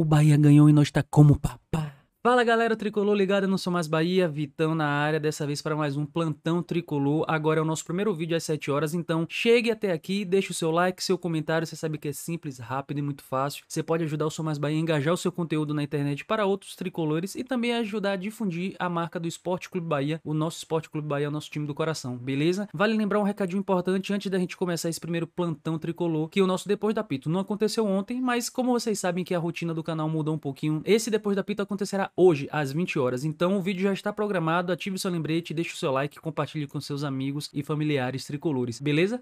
o Bahia ganhou e nós tá como, papo? Fala galera, tricolor ligado no Sou Mais Bahia, Vitão na área, dessa vez para mais um plantão tricolor. Agora é o nosso primeiro vídeo às 7 horas, então chegue até aqui, deixe o seu like, seu comentário, você sabe que é simples, rápido e muito fácil. Você pode ajudar o Sou Mais Bahia a engajar o seu conteúdo na internet para outros tricolores e também ajudar a difundir a marca do Esporte Clube Bahia, o nosso Esporte Clube Bahia, o nosso time do coração, beleza? Vale lembrar um recadinho importante antes da gente começar esse primeiro plantão tricolor, que o nosso Depois da Pito não aconteceu ontem, mas como vocês sabem que a rotina do canal mudou um pouquinho, esse Depois da Pito acontecerá hoje às 20 horas. Então o vídeo já está programado, ative seu lembrete, deixe o seu like, compartilhe com seus amigos e familiares tricolores, beleza?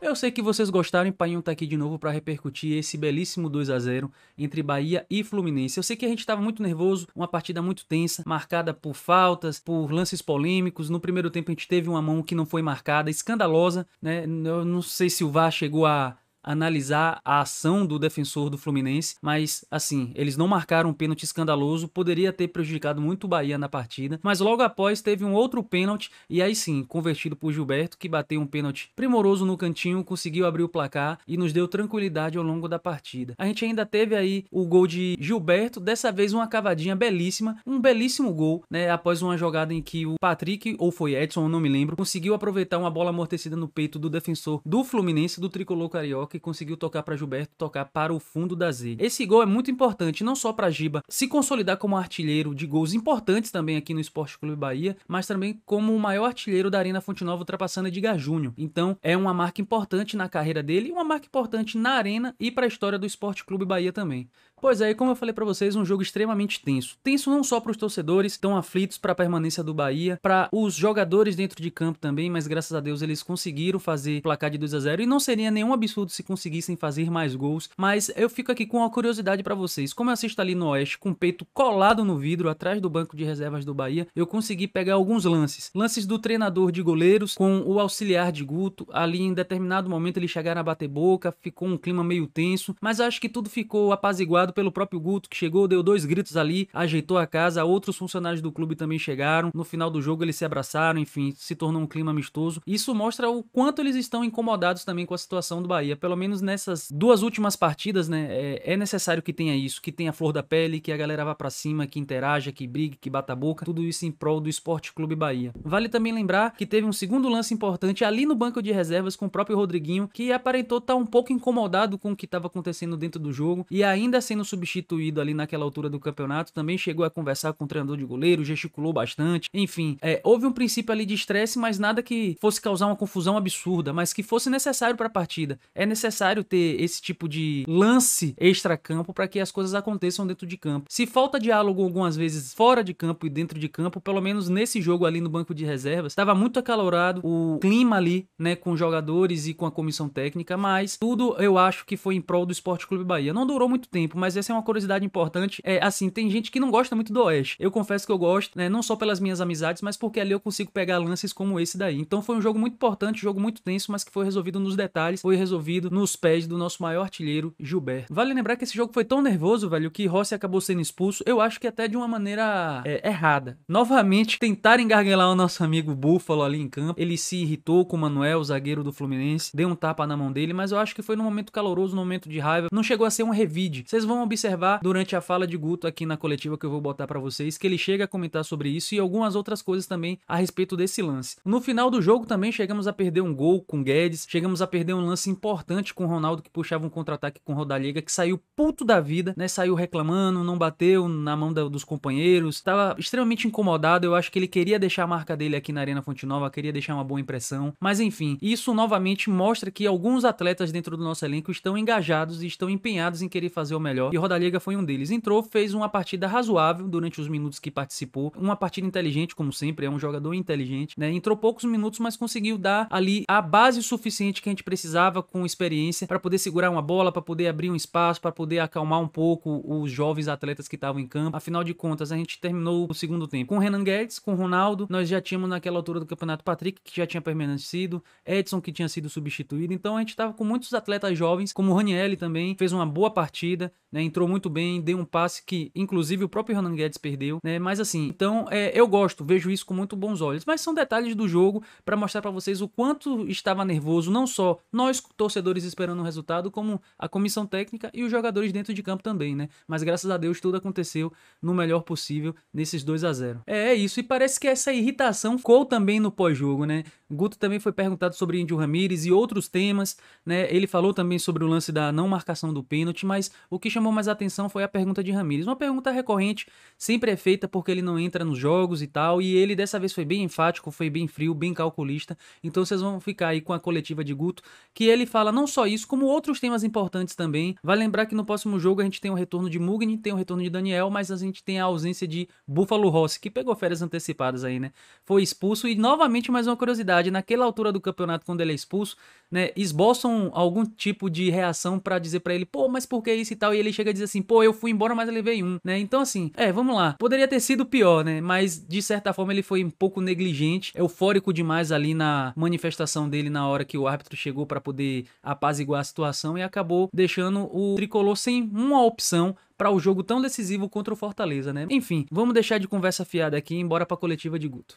Eu sei que vocês gostaram e Painho tá aqui de novo para repercutir esse belíssimo 2 a 0 entre Bahia e Fluminense. Eu sei que a gente estava muito nervoso, uma partida muito tensa, marcada por faltas, por lances polêmicos. No primeiro tempo a gente teve uma mão que não foi marcada, escandalosa, né? Eu não sei se o VAR chegou a analisar a ação do defensor do Fluminense, mas assim, eles não marcaram um pênalti escandaloso, poderia ter prejudicado muito o Bahia na partida, mas logo após teve um outro pênalti e aí sim, convertido por Gilberto, que bateu um pênalti primoroso no cantinho, conseguiu abrir o placar e nos deu tranquilidade ao longo da partida. A gente ainda teve aí o gol de Gilberto, dessa vez uma cavadinha belíssima, um belíssimo gol, né, após uma jogada em que o Patrick ou foi Edson, não me lembro, conseguiu aproveitar uma bola amortecida no peito do defensor do Fluminense do tricolor carioca que conseguiu tocar para Gilberto tocar para o fundo da rede. Esse gol é muito importante, não só para Giba se consolidar como artilheiro de gols importantes também aqui no Esporte Clube Bahia, mas também como o maior artilheiro da Arena Fonte Nova, ultrapassando Edgar Júnior. Então, é uma marca importante na carreira dele, uma marca importante na Arena e para a história do Esporte Clube Bahia também. Pois é, e como eu falei para vocês, um jogo extremamente tenso. Tenso não só para os torcedores tão aflitos para a permanência do Bahia, para os jogadores dentro de campo também, mas graças a Deus eles conseguiram fazer placar de 2 a 0 e não seria nenhum absurdo se conseguissem fazer mais gols, mas eu fico aqui com uma curiosidade para vocês. Como eu assisto ali no Oeste com o peito colado no vidro atrás do banco de reservas do Bahia, eu consegui pegar alguns lances. Lances do treinador de goleiros com o auxiliar de Guto, ali em determinado momento eles chegaram a bater boca, ficou um clima meio tenso, mas acho que tudo ficou apaziguado pelo próprio Guto, que chegou, deu dois gritos ali, ajeitou a casa, outros funcionários do clube também chegaram. No final do jogo eles se abraçaram, enfim, se tornou um clima amistoso. Isso mostra o quanto eles estão incomodados também com a situação do Bahia. Pelo menos nessas duas últimas partidas, né? É, é necessário que tenha isso, que tenha a flor da pele, que a galera vá para cima, que interaja, que brigue, que bata a boca. Tudo isso em prol do Esporte Clube Bahia. Vale também lembrar que teve um segundo lance importante ali no banco de reservas com o próprio Rodriguinho, que aparentou estar tá um pouco incomodado com o que estava acontecendo dentro do jogo e ainda sendo sendo substituído ali naquela altura do campeonato, também chegou a conversar com o treinador de goleiro, gesticulou bastante. Enfim, é, houve um princípio ali de estresse, mas nada que fosse causar uma confusão absurda, mas que fosse necessário para a partida. É necessário ter esse tipo de lance extra-campo para que as coisas aconteçam dentro de campo. Se falta diálogo algumas vezes fora de campo e dentro de campo, pelo menos nesse jogo ali no banco de reservas, estava muito acalorado o clima ali, né, com os jogadores e com a comissão técnica, mas tudo eu acho que foi em prol do Esporte Clube Bahia. Não durou muito tempo, mas mas essa é uma curiosidade importante. É assim, tem gente que não gosta muito do Oeste. Eu confesso que eu gosto, né? Não só pelas minhas amizades, mas porque ali eu consigo pegar lances como esse daí. Então foi um jogo muito importante, jogo muito tenso, mas que foi resolvido nos detalhes, foi resolvido nos pés do nosso maior artilheiro, Gilberto. Vale lembrar que esse jogo foi tão nervoso, velho, que Rossi acabou sendo expulso. Eu acho que até de uma maneira é, errada. Novamente, tentaram engarguelar o nosso amigo Búfalo ali em campo. Ele se irritou com o Manuel, o zagueiro do Fluminense, deu um tapa na mão dele, mas eu acho que foi num momento caloroso, num momento de raiva. Não chegou a ser um revide. Vocês vão vão observar durante a fala de Guto aqui na coletiva que eu vou botar para vocês que ele chega a comentar sobre isso e algumas outras coisas também a respeito desse lance. No final do jogo também chegamos a perder um gol com Guedes, chegamos a perder um lance importante com Ronaldo que puxava um contra-ataque com Rodallega que saiu puto da vida, né? Saiu reclamando, não bateu na mão da, dos companheiros, estava extremamente incomodado. Eu acho que ele queria deixar a marca dele aqui na Arena Fonte Nova, queria deixar uma boa impressão, mas enfim, isso novamente mostra que alguns atletas dentro do nosso elenco estão engajados e estão empenhados em querer fazer o melhor melhor, e Rodallega foi um deles. Entrou, fez uma partida razoável durante os minutos que participou, uma partida inteligente, como sempre, é um jogador inteligente, né? Entrou poucos minutos, mas conseguiu dar ali a base suficiente que a gente precisava com experiência para poder segurar uma bola, para poder abrir um espaço, para poder acalmar um pouco os jovens atletas que estavam em campo. Afinal de contas, a gente terminou o segundo tempo com Renan Guedes, com Ronaldo, nós já tínhamos naquela altura do campeonato Patrick, que já tinha permanecido, Edson, que tinha sido substituído, então a gente estava com muitos atletas jovens, como o Ranielli também, fez uma boa partida, né? Entrou muito bem, deu um passe que, inclusive, o próprio Hernan Guedes perdeu, né? Mas assim, então é, eu gosto, vejo isso com muito bons olhos. Mas são detalhes do jogo para mostrar para vocês o quanto estava nervoso, não só nós, torcedores, esperando um resultado, como a comissão técnica e os jogadores dentro de campo também, né? Mas graças a Deus tudo aconteceu no melhor possível nesses 2 a 0 é, é isso, e parece que essa irritação ficou também no pós-jogo, né? Guto também foi perguntado sobre Índio Ramírez e outros temas, né? Ele falou também sobre o lance da não marcação do pênalti, mas o que chama chamou mais atenção foi a pergunta de Ramires. Uma pergunta recorrente, sempre é feita porque ele não entra nos jogos e tal, e ele dessa vez foi bem enfático, foi bem frio, bem calculista. Então vocês vão ficar aí com a coletiva de Guto, que ele fala não só isso, como outros temas importantes também. Vai lembrar que no próximo jogo a gente tem o retorno de Mugni, tem o retorno de Daniel, mas a gente tem a ausência de Buffalo Rossi, que pegou férias antecipadas aí, né? Foi expulso e novamente mais uma curiosidade, naquela altura do campeonato quando ele é expulso, né, esboçam algum tipo de reação para dizer para ele, pô, mas por que isso e tal? E ele ele chega a diz assim: pô, eu fui embora, mas eu levei um, né? Então, assim, é, vamos lá. Poderia ter sido pior, né? Mas de certa forma ele foi um pouco negligente, eufórico demais ali na manifestação dele na hora que o árbitro chegou para poder apaziguar a situação e acabou deixando o tricolor sem uma opção para o jogo tão decisivo contra o Fortaleza, né? Enfim, vamos deixar de conversa fiada aqui e embora para a coletiva de Guto.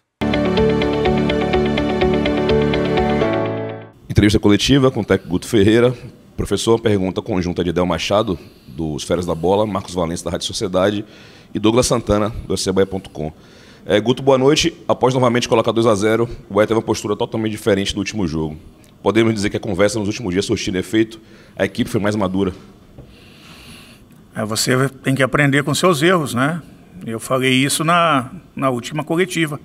Entrevista coletiva com o técnico Guto Ferreira. Professor, pergunta conjunta de Del Machado dos Férias da Bola, Marcos Valença, da Rádio Sociedade e Douglas Santana, do SCBaia.com. É, Guto, boa noite. Após novamente colocar 2 a 0 o Bahia teve uma postura totalmente diferente do último jogo. Podemos dizer que a conversa nos últimos dias surtindo efeito, a equipe foi mais madura. É, você tem que aprender com seus erros, né? Eu falei isso na, na última coletiva.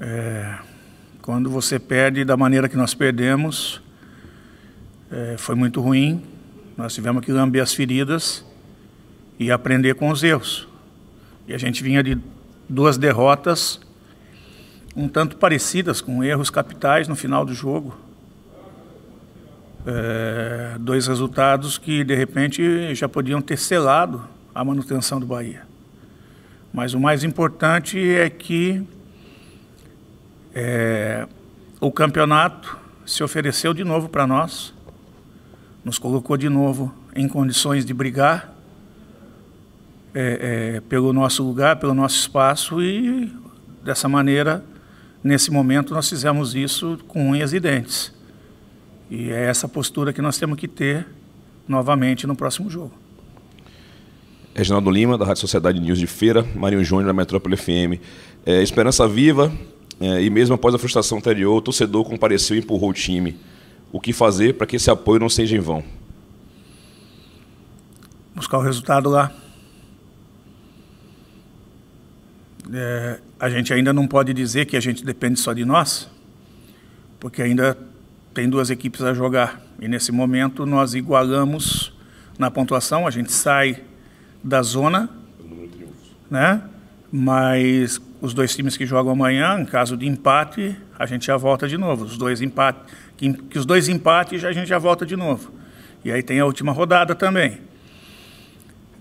É, quando você perde da maneira que nós perdemos, é, foi muito ruim. Nós tivemos que lamber as feridas e aprender com os erros. E a gente vinha de duas derrotas um tanto parecidas, com erros capitais no final do jogo. É, dois resultados que, de repente, já podiam ter selado a manutenção do Bahia. Mas o mais importante é que é, o campeonato se ofereceu de novo para nós nos colocou de novo em condições de brigar é, é, pelo nosso lugar, pelo nosso espaço e dessa maneira, nesse momento, nós fizemos isso com unhas e dentes. E é essa postura que nós temos que ter novamente no próximo jogo. Reginaldo Lima, da Rádio Sociedade News de Feira, Marinho Júnior, da Metrópole FM. É, esperança viva, é, e mesmo após a frustração anterior, o torcedor compareceu e empurrou o time o que fazer para que esse apoio não seja em vão? Buscar o resultado lá. É, a gente ainda não pode dizer que a gente depende só de nós, porque ainda tem duas equipes a jogar. E nesse momento nós igualamos na pontuação, a gente sai da zona, né? mas os dois times que jogam amanhã, em caso de empate, a gente já volta de novo. Os dois empate, que, que os dois empates a gente já volta de novo. E aí tem a última rodada também.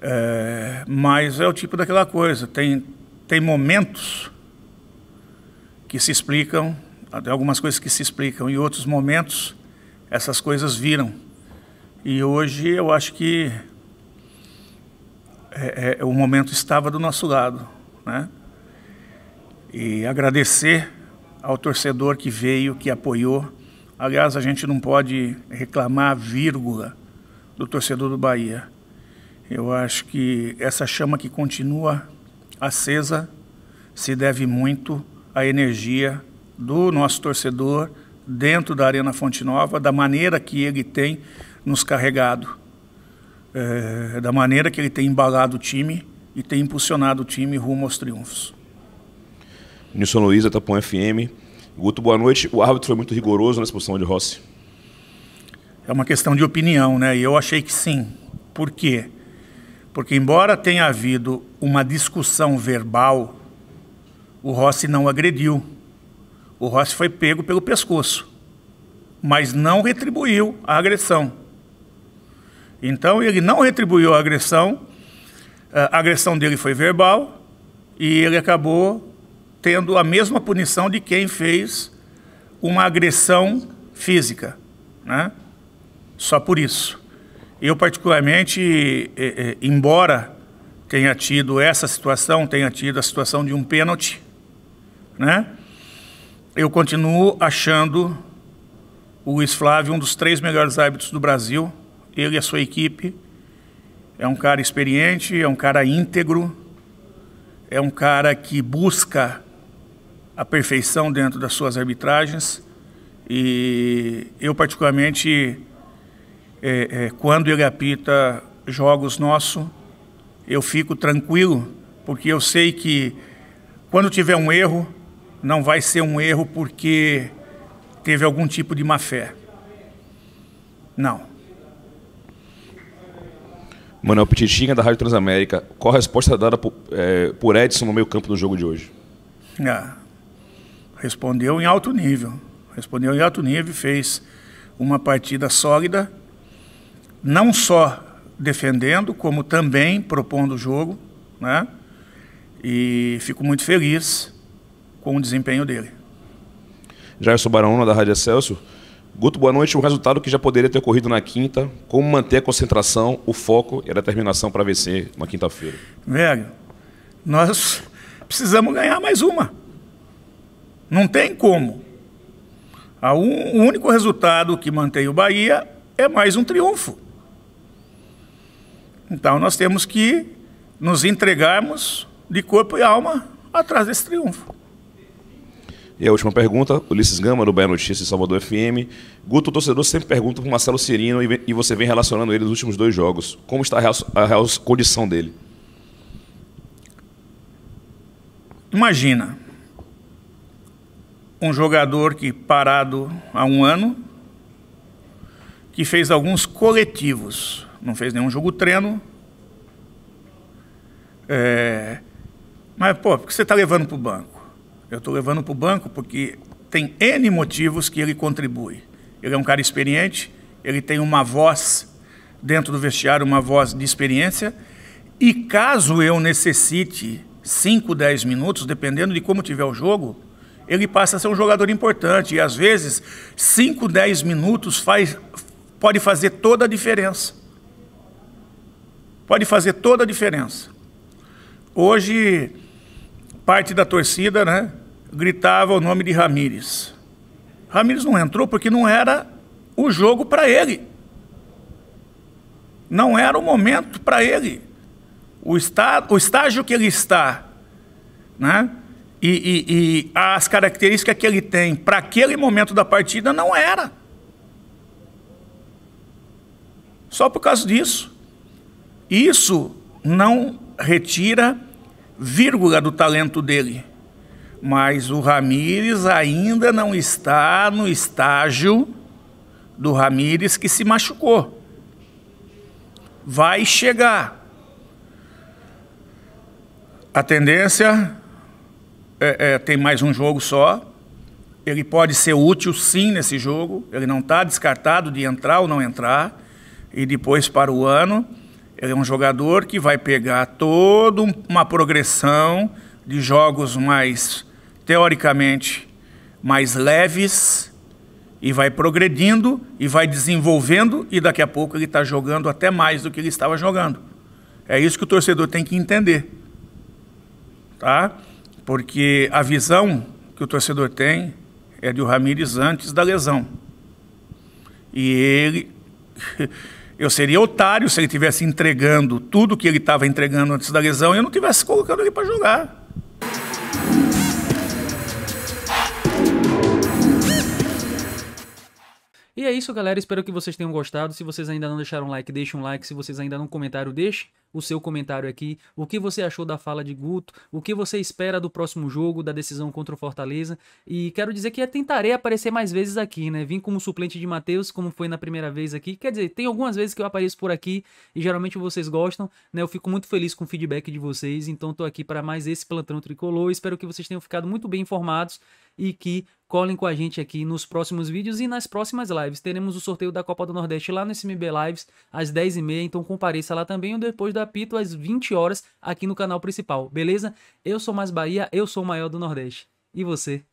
É, mas é o tipo daquela coisa, tem, tem momentos que se explicam, algumas coisas que se explicam, e outros momentos essas coisas viram. E hoje eu acho que é, é, o momento estava do nosso lado, né? e agradecer ao torcedor que veio, que apoiou. Aliás, a gente não pode reclamar vírgula do torcedor do Bahia. Eu acho que essa chama que continua acesa se deve muito à energia do nosso torcedor dentro da Arena Fonte Nova, da maneira que ele tem nos carregado, é, da maneira que ele tem embalado o time e tem impulsionado o time rumo aos triunfos. Nilson Luiz, Atapuã FM. Guto, boa noite. O árbitro foi muito rigoroso na expulsão de Rossi? É uma questão de opinião, né? E eu achei que sim. Por quê? Porque, embora tenha havido uma discussão verbal, o Rossi não agrediu. O Rossi foi pego pelo pescoço, mas não retribuiu a agressão. Então, ele não retribuiu a agressão, a agressão dele foi verbal e ele acabou tendo a mesma punição de quem fez uma agressão física, né? Só por isso. Eu particularmente, eh, eh, embora tenha tido essa situação, tenha tido a situação de um pênalti, né? Eu continuo achando o Luiz Flávio um dos três melhores árbitros do Brasil. Ele e a sua equipe é um cara experiente, é um cara íntegro, é um cara que busca a perfeição dentro das suas arbitragens. E eu, particularmente, é, é, quando ele apita jogos nossos, eu fico tranquilo, porque eu sei que quando tiver um erro, não vai ser um erro porque teve algum tipo de má fé. Não. Manuel Pititinha, da Rádio Transamérica. Qual a resposta dada por, é, por Edson no meio campo do jogo de hoje? Ah, respondeu em alto nível. Respondeu em alto nível e fez uma partida sólida, não só defendendo, como também propondo o jogo. Né? E fico muito feliz com o desempenho dele. Jair Barão, da Rádio Celso. Guto, boa noite. Um resultado que já poderia ter ocorrido na quinta. Como manter a concentração, o foco e a determinação para vencer na quinta-feira? Velho, nós precisamos ganhar mais uma. Não tem como. O único resultado que mantém o Bahia é mais um triunfo. Então nós temos que nos entregarmos de corpo e alma atrás desse triunfo. E a última pergunta, Ulisses Gama, do Bahia Notícias, Salvador FM. Guto, o torcedor sempre pergunta para o Marcelo Cirino e você vem relacionando ele nos últimos dois jogos. Como está a real, a real condição dele? Imagina, um jogador que parado há um ano, que fez alguns coletivos, não fez nenhum jogo treino. É, mas, pô, por que você está levando para o banco? Eu estou levando para o banco porque tem N motivos que ele contribui. Ele é um cara experiente, ele tem uma voz dentro do vestiário, uma voz de experiência. E caso eu necessite 5, 10 minutos, dependendo de como tiver o jogo, ele passa a ser um jogador importante. E às vezes, 5, 10 minutos faz, pode fazer toda a diferença. Pode fazer toda a diferença. Hoje, parte da torcida né, gritava o nome de Ramires. Ramires não entrou porque não era o jogo para ele. Não era o momento para ele. O, está, o estágio que ele está, né? e, e, e as características que ele tem para aquele momento da partida não era. Só por causa disso. Isso não retira vírgula do talento dele. Mas o Ramires ainda não está no estágio do Ramires que se machucou. Vai chegar. A tendência é, é, tem mais um jogo só. Ele pode ser útil sim nesse jogo. Ele não está descartado de entrar ou não entrar. E depois para o ano, ele é um jogador que vai pegar toda uma progressão de jogos mais, teoricamente, mais leves e vai progredindo e vai desenvolvendo e daqui a pouco ele está jogando até mais do que ele estava jogando. É isso que o torcedor tem que entender, tá? porque a visão que o torcedor tem é de o Ramires antes da lesão. E ele. Eu seria otário se ele estivesse entregando tudo que ele estava entregando antes da lesão e eu não tivesse colocando ele para jogar. E é isso, galera. Espero que vocês tenham gostado. Se vocês ainda não deixaram um like, deixe um like. Se vocês ainda não comentaram, deixe o seu comentário aqui. O que você achou da fala de Guto? O que você espera do próximo jogo, da decisão contra o Fortaleza? E quero dizer que é tentarei aparecer mais vezes aqui, né? Vim como suplente de Matheus, como foi na primeira vez aqui. Quer dizer, tem algumas vezes que eu apareço por aqui e geralmente vocês gostam, né? Eu fico muito feliz com o feedback de vocês. Então tô aqui para mais esse plantão tricolor. Espero que vocês tenham ficado muito bem informados e que colhem com a gente aqui nos próximos vídeos e nas próximas lives. Teremos o sorteio da Copa do Nordeste lá no SMB Lives às 10h30, então compareça lá também ou depois do apito às 20 horas aqui no canal principal, beleza? Eu sou Mais Bahia, eu sou o maior do Nordeste. E você?